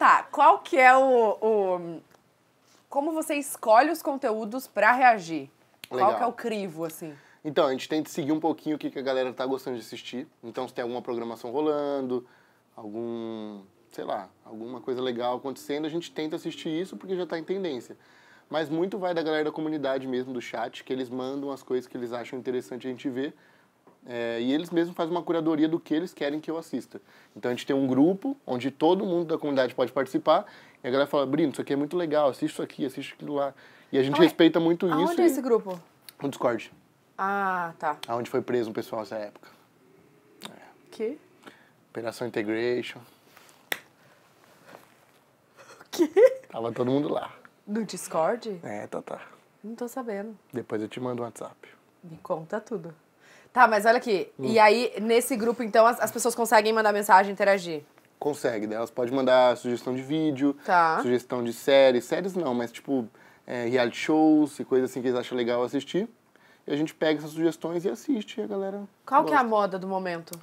perguntar, tá, qual que é o, o como você escolhe os conteúdos para reagir? Legal. Qual que é o crivo assim? Então, a gente tenta seguir um pouquinho o que a galera tá gostando de assistir. Então, se tem alguma programação rolando, algum, sei lá, alguma coisa legal acontecendo, a gente tenta assistir isso porque já tá em tendência. Mas muito vai da galera da comunidade mesmo, do chat, que eles mandam as coisas que eles acham interessante a gente ver. É, e eles mesmos fazem uma curadoria do que eles querem que eu assista. Então a gente tem um grupo onde todo mundo da comunidade pode participar. E a galera fala, Brino, isso aqui é muito legal, assiste isso aqui, assiste aquilo lá. E a gente ah, respeita muito aonde isso. Onde é esse grupo? No Discord. Ah, tá. Aonde foi preso um pessoal nessa época. É. Que? Operação Integration. O quê? Tava todo mundo lá. No Discord? É, tá, tá. Não tô sabendo. Depois eu te mando um WhatsApp. Me conta tudo. Tá, mas olha aqui. Hum. E aí, nesse grupo, então, as, as, pessoas conseguem mandar mensagem, interagir? Consegue, né? elas podem mandar sugestão de vídeo, tá. sugestão de séries, séries não, mas tipo é, reality shows e coisas assim que eles acham legal assistir. E a gente pega essas sugestões e assiste, e a galera. Qual gosta. que é a moda do momento?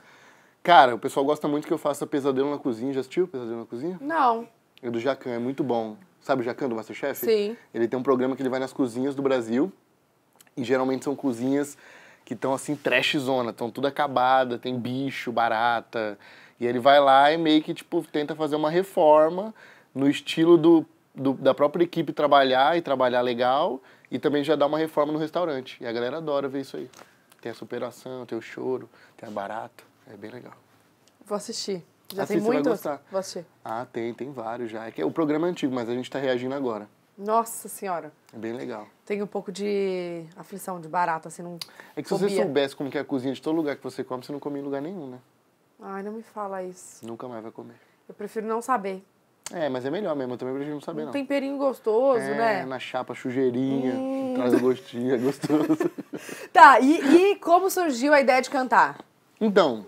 Cara, o pessoal gosta muito que eu faça Pesadelo na Cozinha. Já assistiu Pesadelo na Cozinha? Não. É do Jacan, é muito bom. Sabe o Jacan do Masterchef? Sim. Ele tem um programa que ele vai nas cozinhas do Brasil. E geralmente são cozinhas que estão assim, trash zona, estão tudo acabada, tem bicho, barata. E ele vai lá e meio que, tipo, tenta fazer uma reforma no estilo do, do da própria equipe trabalhar e trabalhar legal e também já dá uma reforma no restaurante. E a galera adora ver isso aí. Tem a superação, tem o choro, tem a barata. É bem legal. Vou assistir. Já tem muitos? Vou assistir. Ah, tem, tem vários já. É que o programa é antigo, mas a gente está reagindo agora. Nossa senhora. É bem legal. Tem um pouco de aflição, de barato, assim, não. É que se fobia. você soubesse como que é a cozinha de todo lugar que você come, você não come em lugar nenhum, né? Ai, não me fala isso. Nunca mais vai comer. Eu prefiro não saber. É, mas é melhor mesmo, eu também prefiro não saber, um não. temperinho gostoso, é, né? na chapa chujeirinha, hum. traz o gostinho, é gostoso. tá, e, e como surgiu a ideia de cantar? Então,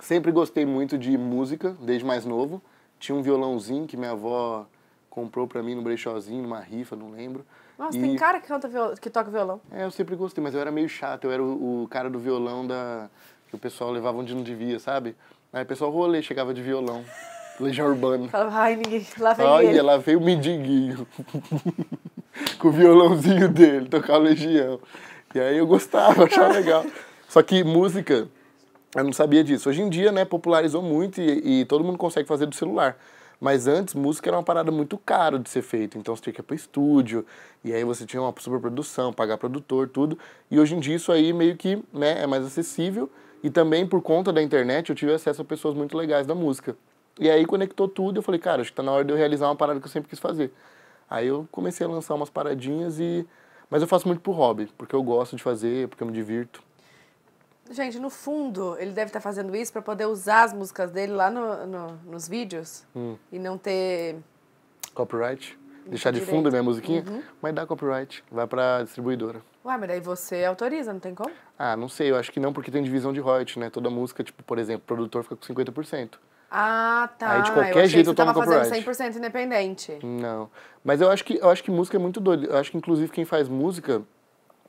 sempre gostei muito de música, desde mais novo. Tinha um violãozinho que minha avó comprou para mim no brechózinho, numa rifa, não lembro. Nossa, e... tem cara que, canta que toca violão. É, eu sempre gostei, mas eu era meio chato, eu era o, o cara do violão da... que o pessoal levava onde não devia, sabe? Aí o pessoal rolê chegava de violão. Legião Urbana. Falava, ai, ninguém. Lá veio Olha, ele. lá veio o mendiguinho. Com o violãozinho dele, tocar o Legião. E aí eu gostava, achava legal. Só que música, eu não sabia disso. Hoje em dia, né, popularizou muito e, e todo mundo consegue fazer do celular. Mas antes, música era uma parada muito cara de ser feita, então você tinha que ir pro estúdio, e aí você tinha uma super produção, pagar produtor, tudo. E hoje em dia isso aí meio que né, é mais acessível. E também por conta da internet eu tive acesso a pessoas muito legais da música. E aí conectou tudo, eu falei, cara, acho que tá na hora de eu realizar uma parada que eu sempre quis fazer. Aí eu comecei a lançar umas paradinhas e. Mas eu faço muito por hobby, porque eu gosto de fazer, porque eu me divirto. Gente, no fundo, ele deve estar tá fazendo isso para poder usar as músicas dele lá no, no nos vídeos hum. e não ter. Copyright? Deixar de fundo a minha musiquinha? Uhum. Mas dá copyright, vai para distribuidora. Ué, mas daí você autoriza, não tem como? Ah, não sei, eu acho que não, porque tem divisão de royalties, né? Toda música, tipo, por exemplo, o produtor fica com 50%. Ah, tá. Aí de qualquer eu jeito que eu tomo tava copyright. fazendo 100% independente. Não. Mas eu acho que eu acho que música é muito doido. Eu acho que inclusive quem faz música,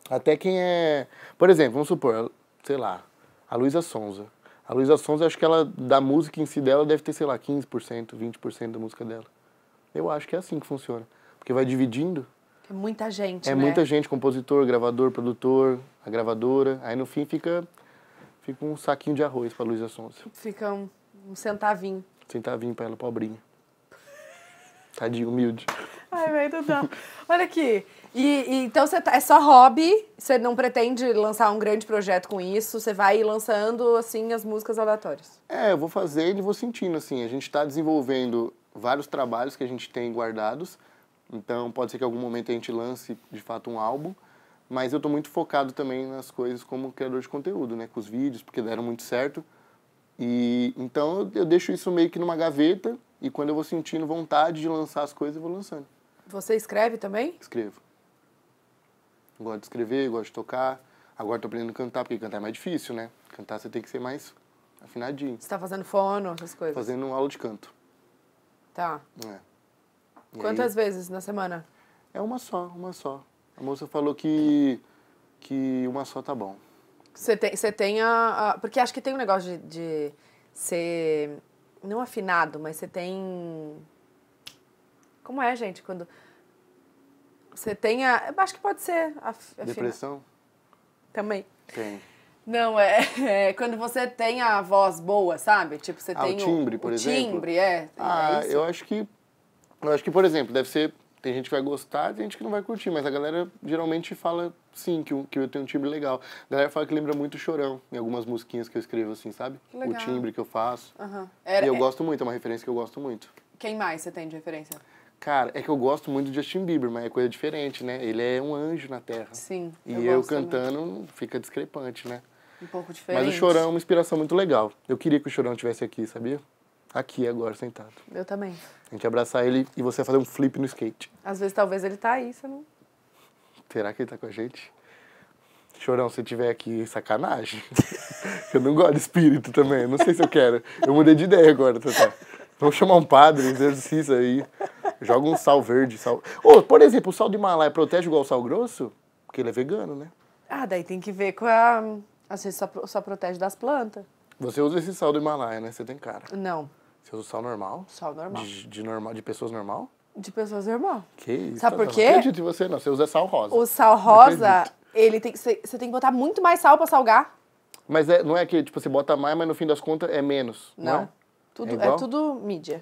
até quem é, por exemplo, vamos supor, sei lá, a Luísa Sonza. A Luísa Sonza, acho que ela, da música em si dela, deve ter, sei lá, 15%, 20% da música dela. Eu acho que é assim que funciona. Porque vai dividindo. É muita gente, É né? muita gente, compositor, gravador, produtor, a gravadora. Aí no fim fica, fica um saquinho de arroz pra Luísa Sonza. Fica um, um centavinho. Centavinho pra ela, pobrinha. Tadinho, humilde. Ai, velho, Dudão. Olha aqui. E, e, então você tá, é só hobby, você não pretende lançar um grande projeto com isso, você vai lançando assim as músicas aleatórias. É, eu vou fazendo e vou sentindo assim. A gente está desenvolvendo vários trabalhos que a gente tem guardados. Então pode ser que em algum momento a gente lance de fato um álbum, mas eu estou muito focado também nas coisas como criador de conteúdo, né, com os vídeos, porque deram muito certo. E então eu deixo isso meio que numa gaveta e quando eu vou sentindo vontade de lançar as coisas, eu vou lançando. Você escreve também? Escrevo. Gosto de escrever, gosto de tocar. Agora estou aprendendo a cantar, porque cantar é mais difícil, né? Cantar você tem que ser mais afinadinho. Você tá fazendo fono, essas coisas? Fazendo um aula de canto. Tá. É. E Quantas aí? vezes na semana? É uma só, uma só. A moça falou que, que uma só tá bom. Você tem, você tem a, a, Porque acho que tem um negócio de, de ser. Não afinado, mas você tem como é, gente, quando você tem a. Eu acho que pode ser a, a Depressão? Fina. Também. Tem. Não, é, é, quando você tem a voz boa, sabe? Tipo, você ah, tem. O timbre, o, por o exemplo. Timbre, é. é ah, é eu acho que. Eu acho que, por exemplo, deve ser. Tem gente que vai gostar, tem gente que não vai curtir, mas a galera geralmente fala sim que, que eu tenho um timbre legal. A galera fala que lembra muito chorão em algumas musiquinhas que eu escrevo, assim, sabe? O timbre que eu faço. Uhum. Era, e eu é... gosto muito, é uma referência que eu gosto muito. Quem mais você tem de referência? Cara, é que eu gosto muito do Justin Bieber, mas é coisa diferente, né? Ele é um anjo na Terra. Sim. E eu, eu cantando muito. fica discrepante, né? Um pouco diferente. Mas o Chorão é uma inspiração muito legal. Eu queria que o Chorão estivesse aqui, sabia? Aqui agora, sentado. Eu também. A gente abraçar ele e você fazer um flip no skate. Às vezes, talvez ele tá aí, você não. Será que ele tá com a gente? Chorão, se tiver aqui, sacanagem. eu não gosto de espírito também, não sei se eu quero. Eu mudei de ideia agora, Tatá. Vamos chamar um padre, exercício aí. Joga um sal verde. Sal... Ou, por exemplo, o sal de Himalaia é protege igual o sal grosso? Porque ele é vegano, né? Ah, daí tem que ver com a. Às vezes só, só protege das plantas. Você usa esse sal do Himalaia, né? Você tem cara. Não. Você usa sal normal? Sal normal. De, de normal, de pessoas normal? De pessoas normal. Que isso. Sabe por quê? Não acredito em você, não. Você usa sal rosa. O sal rosa, ele tem que você tem que botar muito mais sal pra salgar. Mas é, não é que, tipo, você bota mais, mas no fim das contas é menos, não? não é? Tudo, é, é tudo mídia.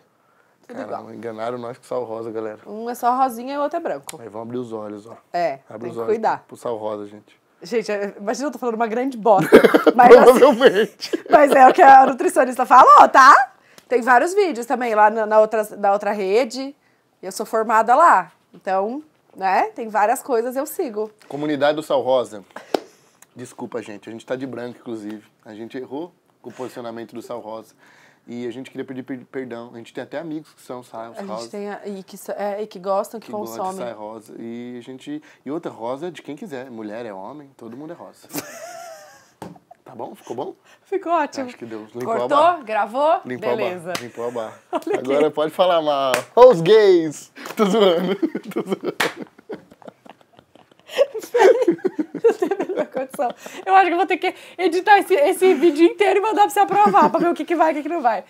Tudo Caramba, igual. enganaram nós com sal rosa, galera. Um é só rosinha e o outro é branco. Aí vamos abrir os olhos, ó. É, Abre tem que cuidar. Pro sal rosa, gente. Gente, é, imagina eu tô falando uma grande bosta. mas, assim, Provavelmente. mas é o que a nutricionista falou, tá? Tem vários vídeos também lá na, na outra, na outra rede. Eu sou formada lá. Então, né? Tem várias coisas, eu sigo. Comunidade do Sal Rosa. Desculpa, gente. A gente tá de branco, inclusive. A gente errou com o posicionamento do Sal Rosa. E a gente queria pedir perdão. A gente tem até amigos que são Saias Rosa. A gente tem, a, e, que, é, e que gostam, que, que consomem. Gosta de rosa. E a gente. E outra rosa é de quem quiser. Mulher é homem, todo mundo é rosa. tá bom? Ficou bom? Ficou ótimo. Acho que deu. Limpou Cortou, a barra. gravou, Limpou beleza. A barra. Limpou a barra. Agora pode falar mal. Os gays! Tô zoando. Tô zoando. condição. Eu acho que vou ter que editar esse, esse vídeo inteiro e mandar pra você aprovar, pra ver o que, que vai e o que, que não vai.